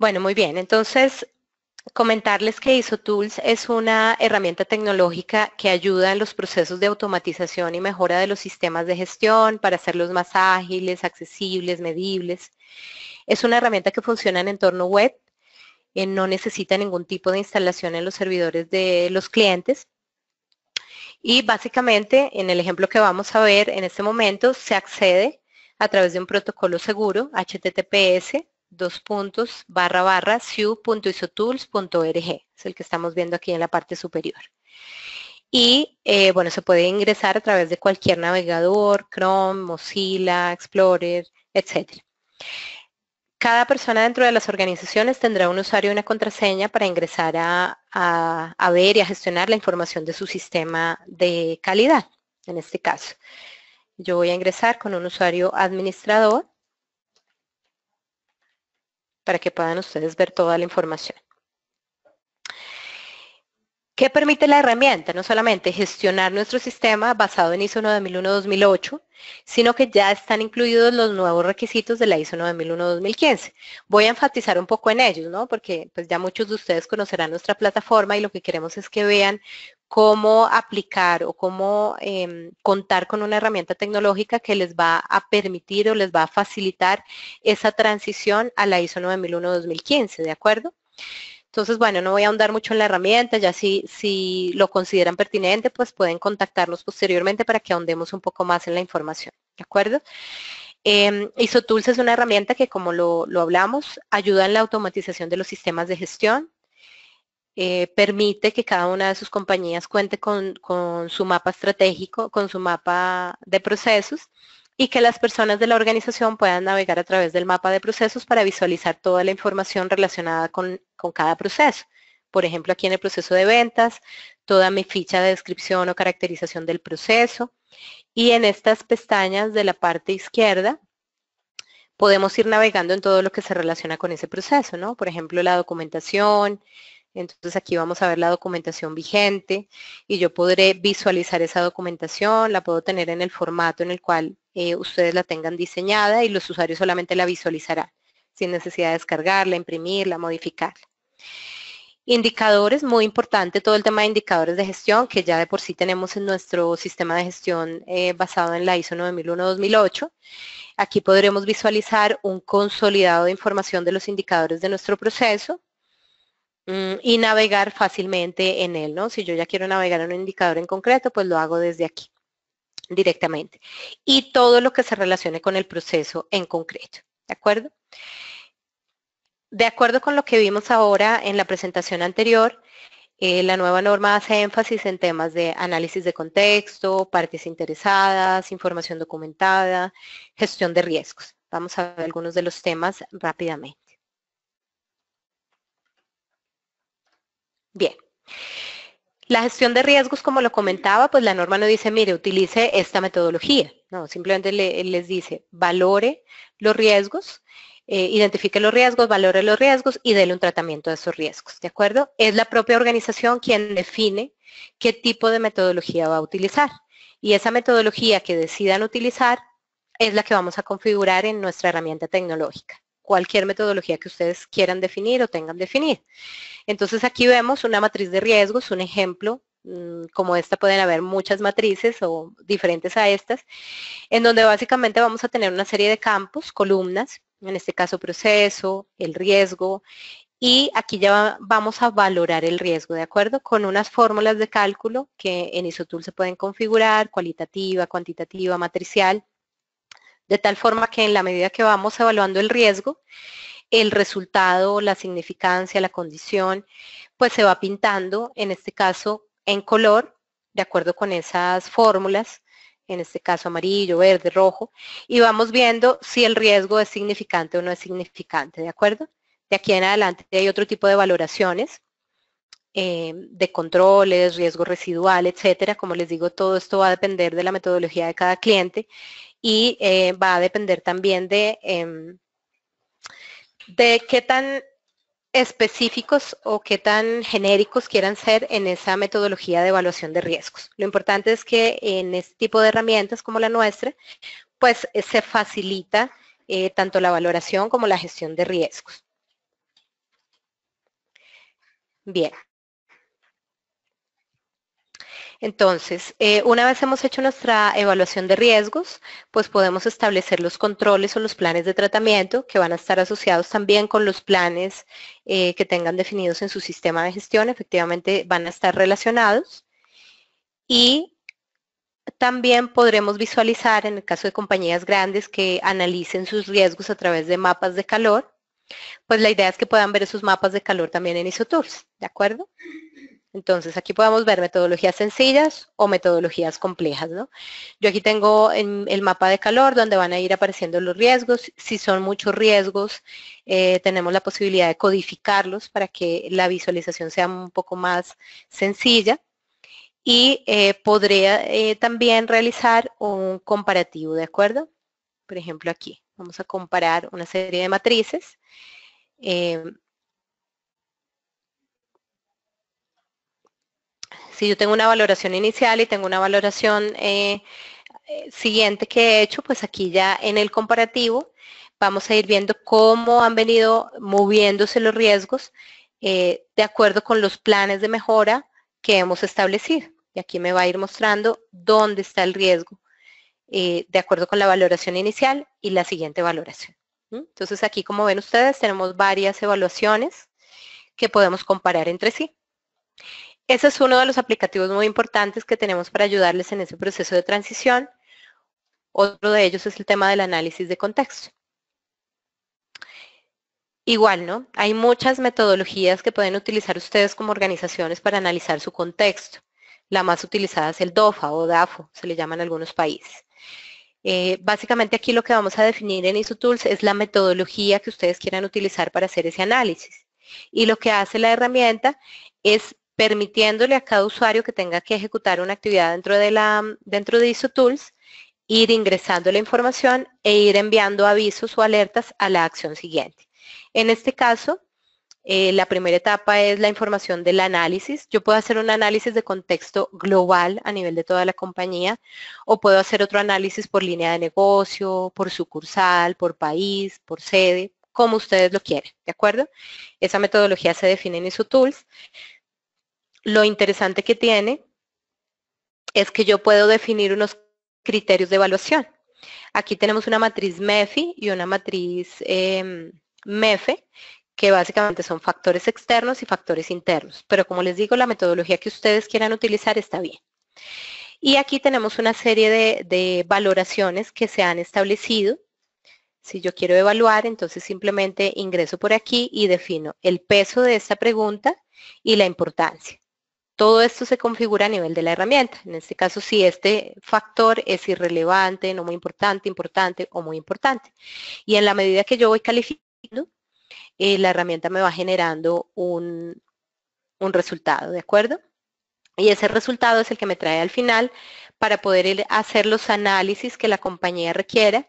Bueno, muy bien. Entonces, comentarles que IsoTools es una herramienta tecnológica que ayuda en los procesos de automatización y mejora de los sistemas de gestión para hacerlos más ágiles, accesibles, medibles. Es una herramienta que funciona en entorno web, eh, no necesita ningún tipo de instalación en los servidores de los clientes. Y básicamente, en el ejemplo que vamos a ver en este momento, se accede a través de un protocolo seguro, HTTPS, dos puntos, barra barra, siu.isotools.org, es el que estamos viendo aquí en la parte superior. Y eh, bueno, se puede ingresar a través de cualquier navegador, Chrome, Mozilla, Explorer, etc. Cada persona dentro de las organizaciones tendrá un usuario y una contraseña para ingresar a ver y a gestionar la información de su sistema de calidad, en este caso. Yo voy a ingresar con un usuario administrador para que puedan ustedes ver toda la información. ¿Qué permite la herramienta? No solamente gestionar nuestro sistema basado en ISO 9001-2008, sino que ya están incluidos los nuevos requisitos de la ISO 9001-2015. Voy a enfatizar un poco en ellos, ¿no? Porque pues ya muchos de ustedes conocerán nuestra plataforma y lo que queremos es que vean cómo aplicar o cómo em, contar con una herramienta tecnológica que les va a permitir o les va a facilitar esa transición a la ISO 9001-2015, ¿de acuerdo? Entonces, bueno, no voy a ahondar mucho en la herramienta, ya si, si lo consideran pertinente, pues pueden contactarnos posteriormente para que ahondemos un poco más en la información, ¿de acuerdo? Em, ISO Tools es una herramienta que, como lo, lo hablamos, ayuda en la automatización de los sistemas de gestión, eh, permite que cada una de sus compañías cuente con, su mapa estratégico, con su mapa de procesos y que las personas de la organización puedan navegar a través del mapa de procesos para visualizar toda la información relacionada con, con, cada proceso. Por ejemplo, aquí en el proceso de ventas, toda mi ficha de descripción o caracterización del proceso. Y en estas pestañas de la parte izquierda, podemos ir navegando en todo lo que se relaciona con ese proceso, ¿no? Por ejemplo, la documentación, entonces aquí vamos a ver la documentación vigente y yo podré visualizar esa documentación, la puedo tener en el formato en el cual eh, ustedes la tengan diseñada y los usuarios solamente la visualizarán sin necesidad de descargarla, imprimirla, modificarla. Indicadores, muy importante todo el tema de indicadores de gestión que ya de por sí tenemos en nuestro sistema de gestión eh, basado en la ISO 9001-2008. Aquí podremos visualizar un consolidado de información de los indicadores de nuestro proceso, Mm, y navegar fácilmente en él, ¿no? Si yo ya quiero navegar en un indicador en concreto, pues lo hago desde aquí directamente. Y todo lo que se relacione con el proceso en concreto, ¿de acuerdo? De acuerdo con lo que vimos ahora en la presentación anterior, eh, la nueva norma hace énfasis en temas de análisis de contexto, partes interesadas, información documentada, gestión de riesgos. Vamos a ver algunos de los temas rápidamente. Bien. La gestión de riesgos, como lo comentaba, pues la norma no dice, mire, utilice esta metodología. No, simplemente les dice, valore los riesgos, eh, identifique los riesgos, valore los riesgos y déle un tratamiento de esos riesgos. ¿De acuerdo? Es la propia organización quien define qué tipo de metodología va a utilizar. Y esa metodología que decidan utilizar es la que vamos a configurar en nuestra herramienta tecnológica cualquier metodología que ustedes quieran definir o tengan definir. Entonces aquí vemos una matriz de riesgos, un ejemplo, mm, como esta pueden haber muchas matrices o diferentes a estas, en donde básicamente vamos a tener una serie de campos, columnas, en este caso proceso, el riesgo, y aquí ya vamos a valorar el riesgo, ¿de acuerdo? Con unas fórmulas de cálculo que en ISOTOOL se pueden configurar, cualitativa, cuantitativa, matricial, de tal forma que en la medida que vamos evaluando el riesgo, el resultado, la significancia, la condición, pues se va pintando, en este caso, en color, de acuerdo con esas fórmulas, en este caso amarillo, verde, rojo, y vamos viendo si el riesgo es significante o no es significante, ¿de acuerdo? De aquí en adelante hay otro tipo de valoraciones, eh, de controles, riesgo residual, etcétera. Como les digo, todo esto va a depender de la metodología de cada cliente y eh, va a depender también de, em, de qué tan específicos o qué tan genéricos quieran ser en esa metodología de evaluación de riesgos. Lo importante es que en este tipo de herramientas como la nuestra, pues eh, se facilita tanto la valoración como la gestión de riesgos. Bien, entonces, eh, una vez hemos hecho nuestra evaluación de riesgos, pues podemos establecer los controles o los planes de tratamiento que van a estar asociados también con los planes eh, que tengan definidos en su sistema de gestión, efectivamente van a estar relacionados. Y también podremos visualizar, en el caso de compañías grandes que analicen sus riesgos a través de mapas de calor, pues la idea es que puedan ver esos mapas de calor también en Isotours, ¿de acuerdo? Entonces, aquí podemos ver metodologías sencillas o metodologías complejas. ¿no? Yo aquí tengo el mapa de calor donde van a ir apareciendo los riesgos. Si son muchos riesgos, eh, tenemos la posibilidad de codificarlos para que la visualización sea un poco más sencilla. Y eh, podría eh, también realizar un comparativo, ¿de acuerdo? Por ejemplo, aquí vamos a comparar una serie de matrices. si yo tengo una valoración inicial y tengo una valoración eh, eh, siguiente que he hecho, pues aquí ya en el comparativo vamos a ir viendo cómo han venido moviéndose los riesgos eh, de acuerdo con los planes de mejora que hemos establecido. Y aquí me va a ir mostrando dónde está el riesgo de acuerdo con la valoración inicial y la siguiente valoración. Entonces aquí, como ven ustedes, tenemos varias evaluaciones que podemos comparar entre sí. Ese es uno de los aplicativos muy importantes que tenemos para ayudarles en ese proceso de transición. Otro de ellos es el tema del análisis de contexto. Igual, ¿no? Hay muchas metodologías que pueden utilizar ustedes como organizaciones para analizar su contexto. La más utilizada es el DOFA o DAFO, se le llama en algunos países. Eh, básicamente aquí lo que vamos a definir en Isotools es la metodología que ustedes quieran utilizar para hacer ese análisis. Y lo que hace la herramienta es permitiéndole a cada usuario que tenga que ejecutar una actividad dentro de, la, dentro de IsoTools ir ingresando la información e ir enviando avisos o alertas a la acción siguiente. En este caso, eh, la primera etapa es la información del análisis. Yo puedo hacer un análisis de contexto global a nivel de toda la compañía o puedo hacer otro análisis por línea de negocio, por sucursal, por país, por sede, como ustedes lo quieren, ¿de acuerdo? Esa metodología se define en ISO Tools. Lo interesante que tiene es que yo puedo definir unos criterios de evaluación. Aquí tenemos una matriz MEFI y una matriz em, MEFE, que básicamente son factores externos y factores internos. Pero como les digo, la metodología que ustedes quieran utilizar está bien. Y aquí tenemos una serie de valoraciones que se han establecido. Si yo quiero evaluar, entonces simplemente ingreso por aquí y defino el peso de esta pregunta y la importancia. Todo esto se configura a nivel de la herramienta. En este caso, si este factor es irrelevante, no muy importante, importante o muy importante. Y en la medida que yo voy calificando, eh, la herramienta me va generando un, un resultado, ¿de acuerdo? Y ese resultado es el que me trae al final para poder hacer los análisis que la compañía requiera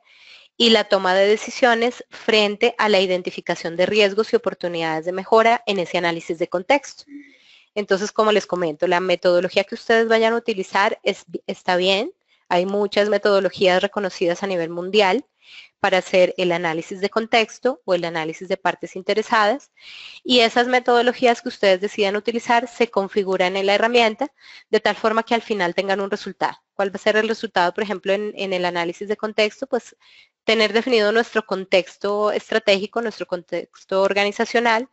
y la toma de decisiones frente a la identificación de riesgos y oportunidades de mejora en ese análisis de contexto. Entonces, como les comento, la metodología que ustedes vayan a utilizar está bien. Hay muchas metodologías reconocidas a nivel mundial para hacer el análisis de contexto o el análisis de partes interesadas y esas metodologías que ustedes decidan utilizar se configuran en la herramienta de tal forma que al final tengan un resultado. ¿Cuál va a ser el resultado, por ejemplo, en, en el análisis de contexto? Pues tener definido nuestro contexto estratégico, nuestro contexto organizacional,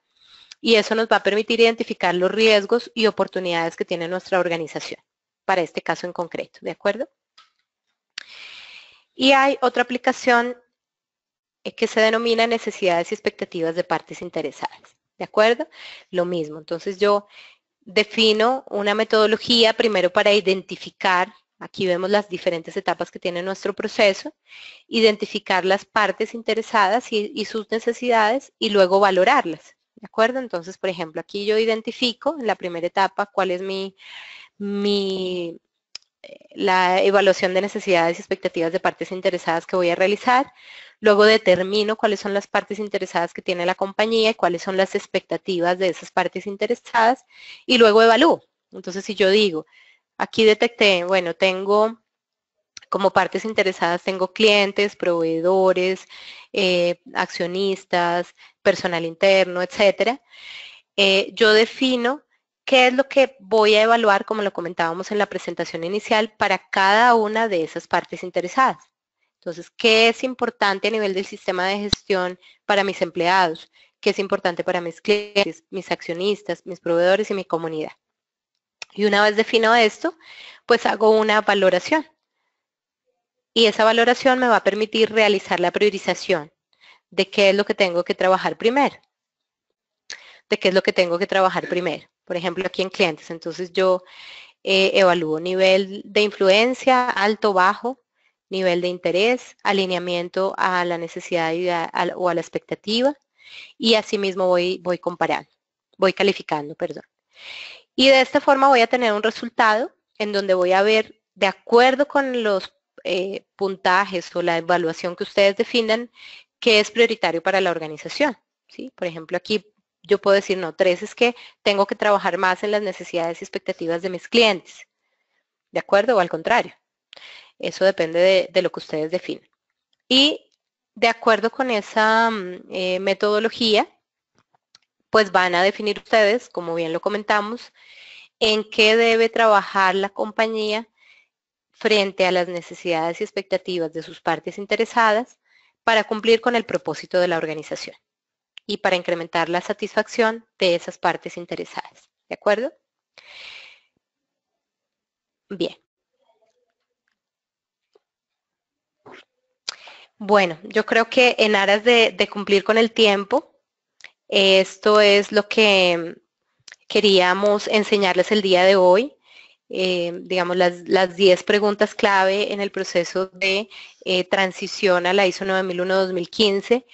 y eso nos va a permitir identificar los riesgos y oportunidades que tiene nuestra organización para este caso en concreto, ¿de acuerdo? Y hay otra aplicación eh, que se denomina necesidades y expectativas de partes interesadas, ¿de acuerdo? Lo mismo, entonces yo defino una metodología primero para identificar, aquí vemos las diferentes etapas que tiene nuestro proceso, identificar las partes interesadas y, y sus necesidades y luego valorarlas. ¿De acuerdo? Entonces, por ejemplo, aquí yo identifico en la primera etapa cuál es mi, eh, la evaluación de necesidades y expectativas de partes interesadas que voy a realizar. Luego determino cuáles son las partes interesadas que tiene la compañía y cuáles son las expectativas de esas partes interesadas y luego evalúo. Entonces, si yo digo, aquí detecté, bueno, tengo como partes interesadas tengo clientes, proveedores, eh, accionistas, personal interno, etcétera. Eh, yo defino qué es lo que voy a evaluar, como lo comentábamos en la presentación inicial, para cada una de esas partes interesadas. Entonces, ¿qué es importante a nivel del sistema de gestión para mis empleados? ¿Qué es importante para mis clientes, mis accionistas, mis proveedores y mi comunidad? Y una vez defino esto, pues hago una valoración y esa valoración me va a permitir realizar la priorización de qué es lo que tengo que trabajar primero. De qué es lo que tengo que trabajar primero. Por ejemplo, aquí en clientes, entonces yo eh, evalúo nivel de influencia, alto, bajo, nivel de interés, alineamiento a la necesidad o a la expectativa y asimismo voy, voy comparando, voy calificando, perdón. Y de esta forma voy a tener un resultado en donde voy a ver, de acuerdo con los eh, puntajes o la evaluación que ustedes definan que es prioritario para la organización. ¿sí? Por ejemplo, aquí yo puedo decir, no, tres es que tengo que trabajar más en las necesidades y expectativas de mis clientes. ¿De acuerdo? O al contrario. Eso depende de, lo que ustedes definen. Y de acuerdo con esa mm, eh, metodología, pues van a definir ustedes, como bien lo comentamos, en qué debe trabajar la compañía frente a las necesidades y expectativas de sus partes interesadas para cumplir con el propósito de la organización y para incrementar la satisfacción de esas partes interesadas. ¿De acuerdo? Bien. Bueno, yo creo que en aras de, cumplir con el tiempo, esto es lo que mm, queríamos enseñarles el día de hoy. Eh, digamos, las, 10 preguntas clave en el proceso de eh, transición a la ISO 9001-2015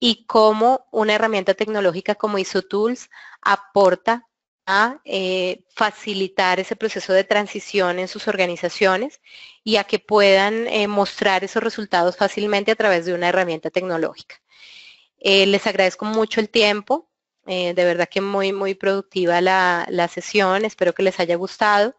y cómo una herramienta tecnológica como ISO Tools aporta a eh, facilitar ese proceso de transición en sus organizaciones y a que puedan mostrar esos resultados fácilmente a través de una herramienta tecnológica. les agradezco mucho el tiempo. Eh, de verdad que muy, muy productiva la, la sesión. Espero que les haya gustado.